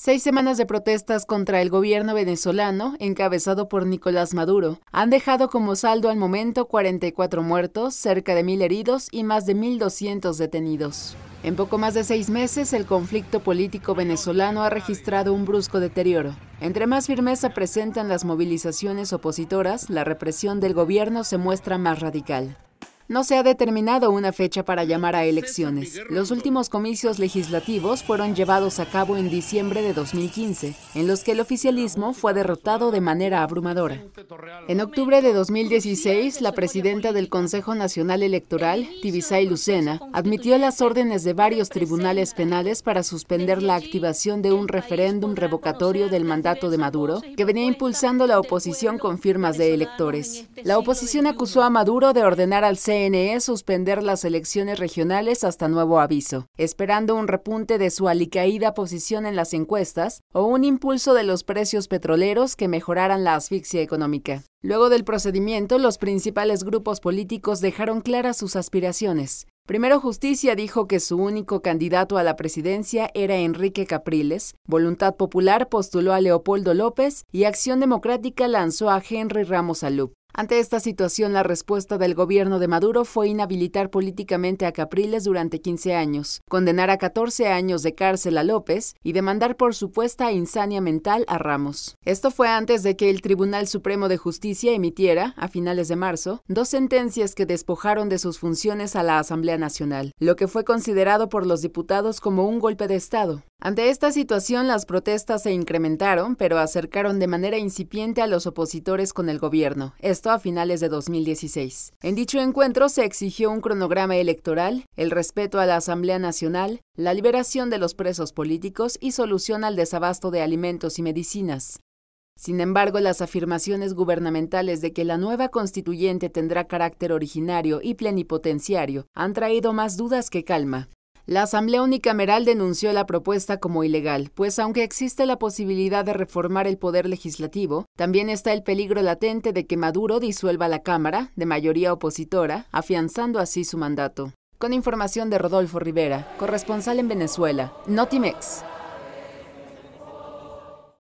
Seis semanas de protestas contra el gobierno venezolano, encabezado por Nicolás Maduro, han dejado como saldo al momento 44 muertos, cerca de mil heridos y más de 1.200 detenidos. En poco más de seis meses, el conflicto político venezolano ha registrado un brusco deterioro. Entre más firmeza presentan las movilizaciones opositoras, la represión del gobierno se muestra más radical. No se ha determinado una fecha para llamar a elecciones. Los últimos comicios legislativos fueron llevados a cabo en diciembre de 2015, en los que el oficialismo fue derrotado de manera abrumadora. En octubre de 2016, la presidenta del Consejo Nacional Electoral, Tibisay Lucena, admitió las órdenes de varios tribunales penales para suspender la activación de un referéndum revocatorio del mandato de Maduro, que venía impulsando la oposición con firmas de electores. La oposición acusó a Maduro de ordenar al e, suspender las elecciones regionales hasta nuevo aviso, esperando un repunte de su alicaída posición en las encuestas o un impulso de los precios petroleros que mejoraran la asfixia económica. Luego del procedimiento, los principales grupos políticos dejaron claras sus aspiraciones. Primero Justicia dijo que su único candidato a la presidencia era Enrique Capriles, Voluntad Popular postuló a Leopoldo López y Acción Democrática lanzó a Henry Ramos Alup. Ante esta situación, la respuesta del gobierno de Maduro fue inhabilitar políticamente a Capriles durante 15 años, condenar a 14 años de cárcel a López y demandar por supuesta insania mental a Ramos. Esto fue antes de que el Tribunal Supremo de Justicia emitiera, a finales de marzo, dos sentencias que despojaron de sus funciones a la Asamblea Nacional, lo que fue considerado por los diputados como un golpe de Estado. Ante esta situación, las protestas se incrementaron, pero acercaron de manera incipiente a los opositores con el gobierno, esto a finales de 2016. En dicho encuentro se exigió un cronograma electoral, el respeto a la Asamblea Nacional, la liberación de los presos políticos y solución al desabasto de alimentos y medicinas. Sin embargo, las afirmaciones gubernamentales de que la nueva constituyente tendrá carácter originario y plenipotenciario han traído más dudas que calma. La Asamblea Unicameral denunció la propuesta como ilegal, pues aunque existe la posibilidad de reformar el poder legislativo, también está el peligro latente de que Maduro disuelva la Cámara, de mayoría opositora, afianzando así su mandato. Con información de Rodolfo Rivera, corresponsal en Venezuela, Notimex.